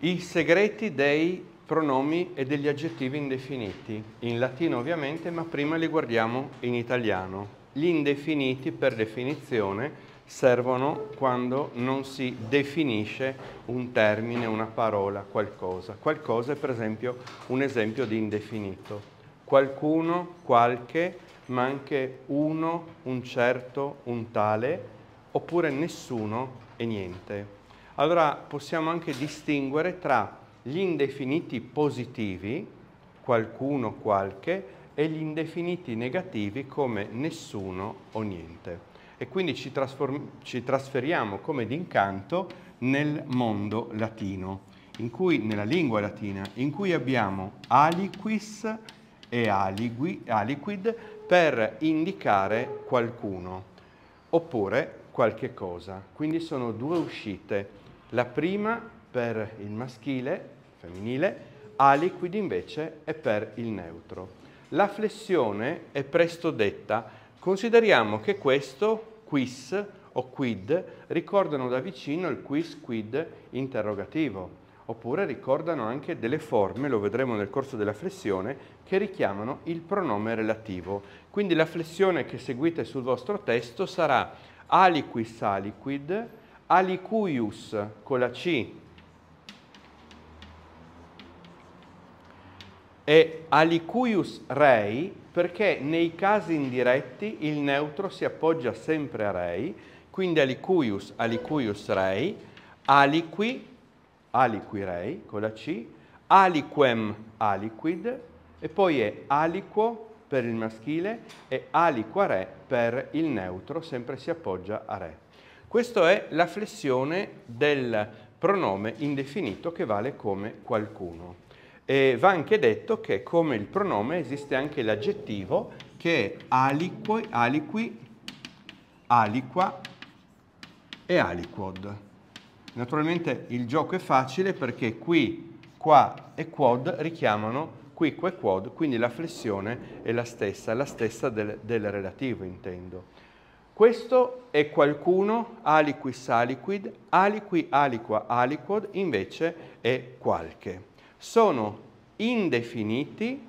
I segreti dei pronomi e degli aggettivi indefiniti, in latino ovviamente, ma prima li guardiamo in italiano. Gli indefiniti, per definizione, servono quando non si definisce un termine, una parola, qualcosa. Qualcosa è per esempio un esempio di indefinito. Qualcuno, qualche, ma anche uno, un certo, un tale, oppure nessuno e niente allora possiamo anche distinguere tra gli indefiniti positivi, qualcuno, qualche, e gli indefiniti negativi come nessuno o niente. E quindi ci, ci trasferiamo come d'incanto nel mondo latino, cui, nella lingua latina, in cui abbiamo aliquis e aligui, aliquid per indicare qualcuno oppure qualche cosa. Quindi sono due uscite la prima per il maschile, femminile, aliquid invece è per il neutro. La flessione è presto detta. Consideriamo che questo quis o quid ricordano da vicino il quis quid interrogativo oppure ricordano anche delle forme, lo vedremo nel corso della flessione, che richiamano il pronome relativo. Quindi la flessione che seguite sul vostro testo sarà aliquis aliquid alicuius con la C e alicuius rei perché nei casi indiretti il neutro si appoggia sempre a rei, quindi alicuius, alicuius rei, aliqui, aliqui rei con la C, aliquem aliquid e poi è aliquo per il maschile e aliquare per il neutro sempre si appoggia a re. Questa è la flessione del pronome indefinito che vale come qualcuno. E va anche detto che come il pronome esiste anche l'aggettivo che è aliqui, aliqui, aliqua e aliquod. Naturalmente il gioco è facile perché qui, qua e quod richiamano qui, qua e quod, quindi la flessione è la stessa, la stessa del, del relativo intendo. Questo è qualcuno, aliquis aliquid, aliqui aliqua aliquod, invece è qualche. Sono indefiniti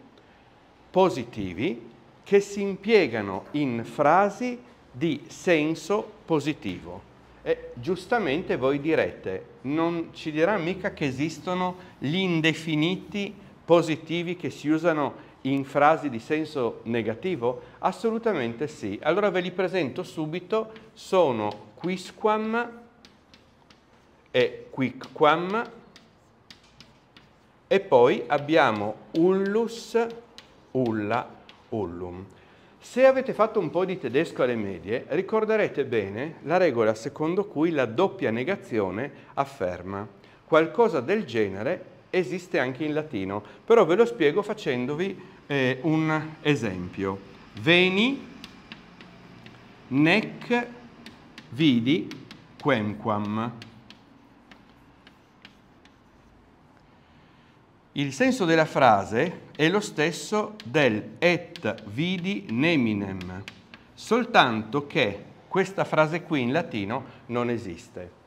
positivi che si impiegano in frasi di senso positivo. E giustamente voi direte, non ci dirà mica che esistono gli indefiniti positivi che si usano in frasi di senso negativo? Assolutamente sì. Allora ve li presento subito, sono quisquam e quicquam e poi abbiamo ullus, ulla, ullum. Se avete fatto un po' di tedesco alle medie, ricorderete bene la regola secondo cui la doppia negazione afferma qualcosa del genere esiste anche in latino, però ve lo spiego facendovi eh, un esempio. Veni, nec, vidi, quemquam. Il senso della frase è lo stesso del et vidi neminem, soltanto che questa frase qui in latino non esiste.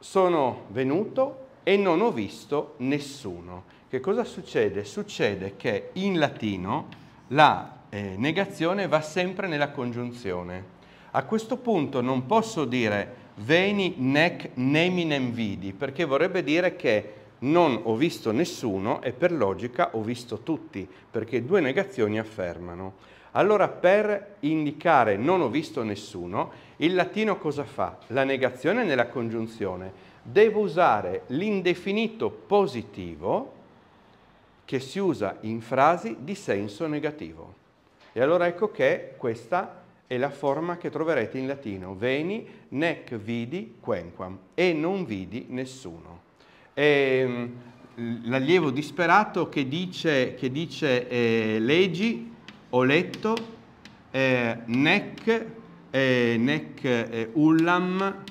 Sono venuto, e non ho visto nessuno. Che cosa succede? Succede che in latino la eh, negazione va sempre nella congiunzione. A questo punto non posso dire veni nec neminem vidi, perché vorrebbe dire che non ho visto nessuno e per logica ho visto tutti, perché due negazioni affermano. Allora per indicare non ho visto nessuno, il latino cosa fa? La negazione nella congiunzione devo usare l'indefinito positivo che si usa in frasi di senso negativo. E allora ecco che questa è la forma che troverete in latino. Veni, nec vidi quenquam, e non vidi nessuno. E, mm, l'allievo disperato che dice, che dice eh, leggi, ho letto, eh, nec, eh, nec eh, ullam,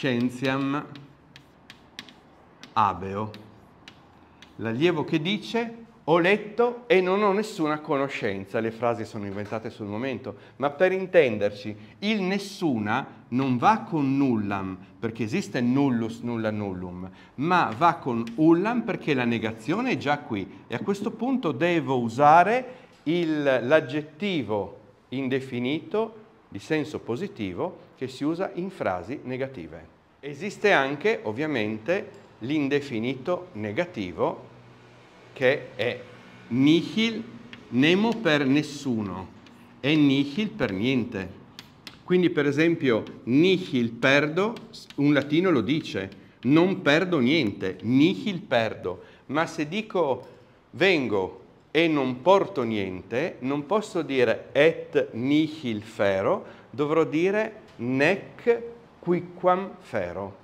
scienziam abeo. L'allievo che dice ho letto e non ho nessuna conoscenza. Le frasi sono inventate sul momento, ma per intenderci, il nessuna non va con nullam, perché esiste nullus nulla nullum, ma va con ullam perché la negazione è già qui. E a questo punto devo usare l'aggettivo indefinito di senso positivo che si usa in frasi negative. Esiste anche ovviamente l'indefinito negativo che è nihil nemo per nessuno e nihil per niente. Quindi per esempio nihil perdo, un latino lo dice, non perdo niente, nihil perdo, ma se dico vengo e non porto niente, non posso dire et nihil fero, dovrò dire nec quicquam fero,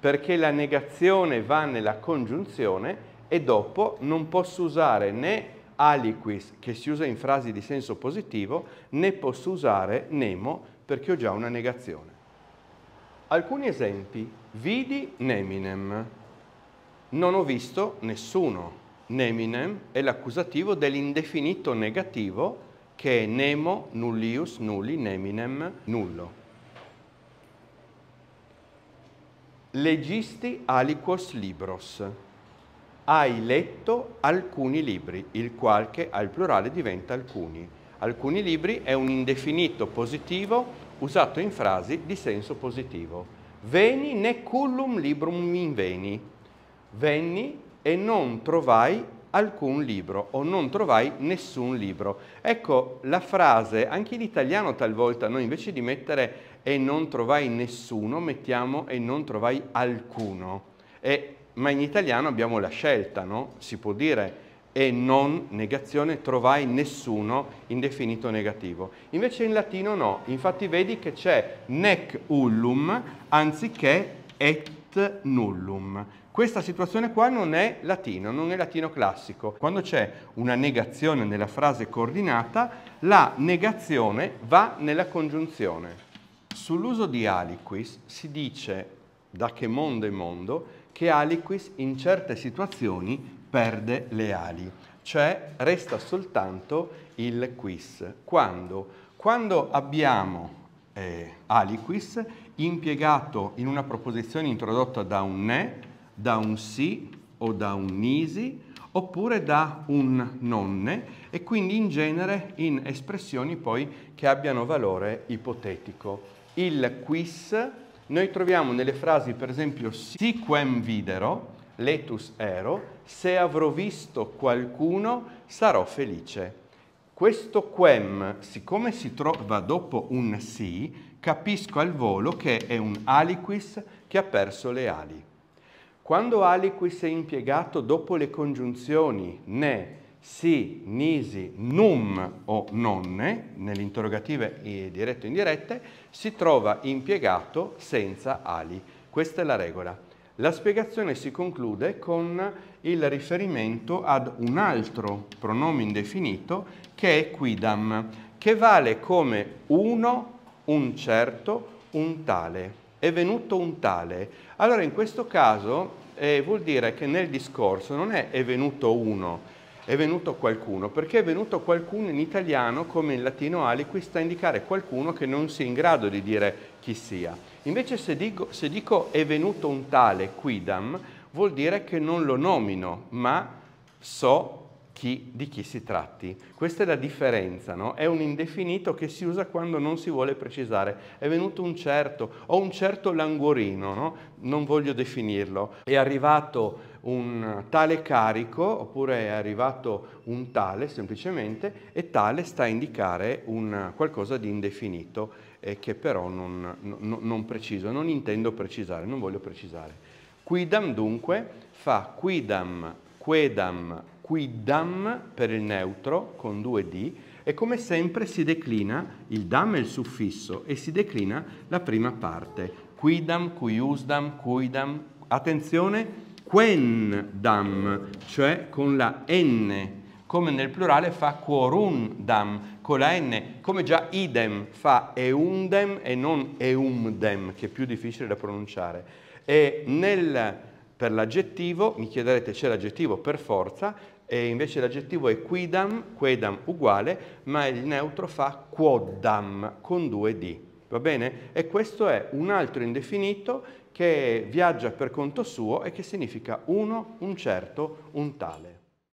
perché la negazione va nella congiunzione e dopo non posso usare né aliquis, che si usa in frasi di senso positivo, né posso usare nemo, perché ho già una negazione. Alcuni esempi. Vidi neminem. Non ho visto nessuno neminem è l'accusativo dell'indefinito negativo che è nemo, nullius, nulli, neminem, nullo. Legisti aliquos libros. Hai letto alcuni libri, il qualche al plurale diventa alcuni. Alcuni libri è un indefinito positivo usato in frasi di senso positivo. Veni necullum librum inveni. Veni e non trovai alcun libro o non trovai nessun libro. Ecco la frase, anche in italiano talvolta noi invece di mettere e non trovai nessuno, mettiamo e non trovai alcuno. E, ma in italiano abbiamo la scelta, no? Si può dire e non negazione, trovai nessuno indefinito negativo. Invece in latino no, infatti vedi che c'è nec ullum anziché et sit nullum. Questa situazione qua non è latino, non è latino classico. Quando c'è una negazione nella frase coordinata, la negazione va nella congiunzione. Sull'uso di aliquis si dice da che mondo è mondo che aliquis in certe situazioni perde le ali, cioè resta soltanto il quis. Quando? Quando abbiamo eh, aliquis impiegato in una proposizione introdotta da un ne, da un sì o da un nisi oppure da un nonne e quindi in genere in espressioni poi che abbiano valore ipotetico. Il quis noi troviamo nelle frasi per esempio si quem videro, letus ero, se avrò visto qualcuno sarò felice. Questo quem, siccome si trova dopo un sì, capisco al volo che è un aliquis che ha perso le ali. Quando aliquis è impiegato dopo le congiunzioni ne, si, nisi, num o nonne, nelle interrogative eh, dirette o indirette, si trova impiegato senza ali. Questa è la regola. La spiegazione si conclude con il riferimento ad un altro pronome indefinito che è quidam, che vale come uno, un certo, un tale. È venuto un tale. Allora in questo caso eh, vuol dire che nel discorso non è è venuto uno, è venuto qualcuno, perché è venuto qualcuno in italiano come in latino aliquis sta a indicare qualcuno che non si è in grado di dire chi sia. Invece se dico, se dico è venuto un tale quidam, vuol dire che non lo nomino, ma so chi, di chi si tratti. Questa è la differenza, no? È un indefinito che si usa quando non si vuole precisare. È venuto un certo, o un certo languorino, no? Non voglio definirlo. È arrivato un tale carico oppure è arrivato un tale semplicemente e tale sta a indicare un, qualcosa di indefinito e che però non, non, non preciso, non intendo precisare, non voglio precisare. Quidam dunque fa quidam, quedam, quidam per il neutro con due D e come sempre si declina il dam è il suffisso e si declina la prima parte. Quidam, quiusdam, quidam. Attenzione, quendam, cioè con la N, come nel plurale fa quorundam, con la N, come già idem fa eundem e non eumdem, che è più difficile da pronunciare. E nel, per l'aggettivo, mi chiederete c'è l'aggettivo per forza, e invece l'aggettivo è quidam, quedam uguale, ma il neutro fa quoddam con due D. Va bene? E questo è un altro indefinito che viaggia per conto suo e che significa uno, un certo, un tale.